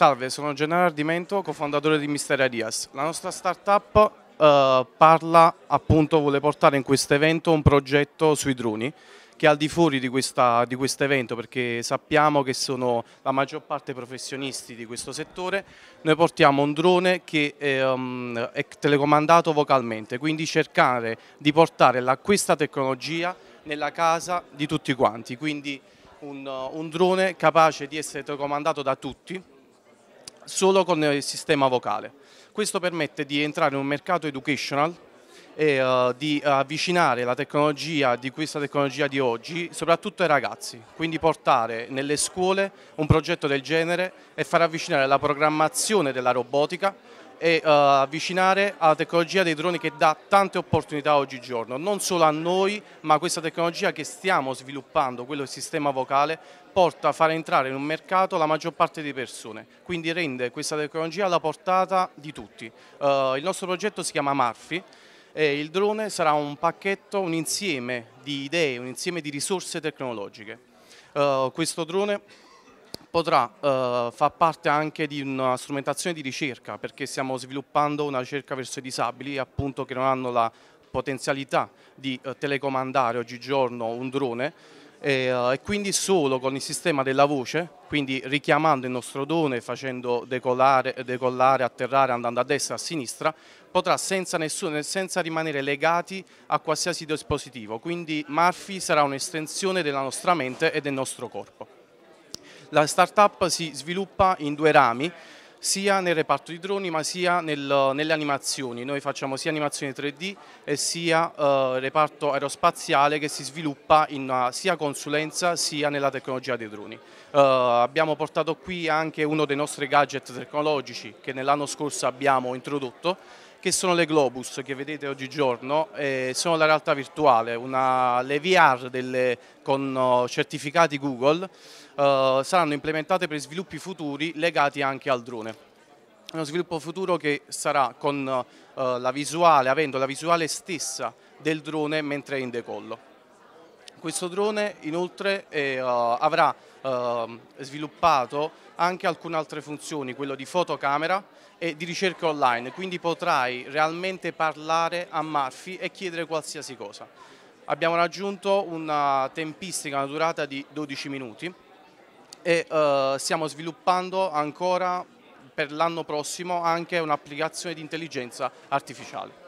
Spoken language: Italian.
Salve, sono Gennaro Ardimento, cofondatore di Mister Arias. La nostra startup eh, parla, appunto, vuole portare in questo evento un progetto sui droni che è al di fuori di, questo quest evento perché sappiamo che sono la maggior parte professionisti di questo settore, noi portiamo un drone che è, um, ehm, è telecomandato vocalmente, quindi cercare di portare la, questa tecnologia nella casa di tutti quanti, quindi un, un drone capace di essere telecomandato da tutti, solo con il sistema vocale. Questo permette di entrare in un mercato educational e uh, di avvicinare la tecnologia di questa tecnologia di oggi soprattutto ai ragazzi, quindi portare nelle scuole un progetto del genere e far avvicinare la programmazione della robotica e uh, avvicinare alla tecnologia dei droni che dà tante opportunità oggigiorno, non solo a noi, ma questa tecnologia che stiamo sviluppando, quello del sistema vocale, porta a far entrare in un mercato la maggior parte di persone, quindi rende questa tecnologia alla portata di tutti. Uh, il nostro progetto si chiama Marfi e il drone sarà un pacchetto, un insieme di idee, un insieme di risorse tecnologiche. Uh, questo drone potrà eh, far parte anche di una strumentazione di ricerca perché stiamo sviluppando una ricerca verso i disabili appunto, che non hanno la potenzialità di eh, telecomandare oggigiorno un drone e, uh, e, quindi solo con il sistema della voce, quindi richiamando il nostro drone, facendo decolare, decollare, atterrare, andando a destra, e a sinistra, potrà senza, nessuno, senza rimanere legati a qualsiasi dispositivo. Quindi Murphy sarà un'estensione della nostra mente e del nostro corpo. La startup si sviluppa in due rami, sia nel reparto di droni ma sia nel, nelle animazioni. Noi facciamo sia animazioni 3D e sia eh, reparto aerospaziale che si sviluppa in uh, sia consulenza sia nella tecnologia dei droni. Uh, abbiamo portato qui anche uno dei nostri gadget tecnologici che nell'anno scorso abbiamo introdotto che sono le Globus che vedete oggigiorno, eh, sono la realtà virtuale, una, le VR delle, con oh, certificati Google eh, saranno implementate per sviluppi futuri legati anche al drone uno sviluppo futuro che sarà con eh, la visuale, avendo la visuale stessa del drone mentre è in decollo. Questo drone inoltre eh, avrà eh, sviluppato anche alcune altre funzioni, quello di fotocamera e di ricerca online, quindi potrai realmente parlare a Murphy e chiedere qualsiasi cosa. Abbiamo raggiunto una tempistica, una durata di 12 minuti e eh, stiamo sviluppando ancora per l'anno prossimo anche un'applicazione di intelligenza artificiale.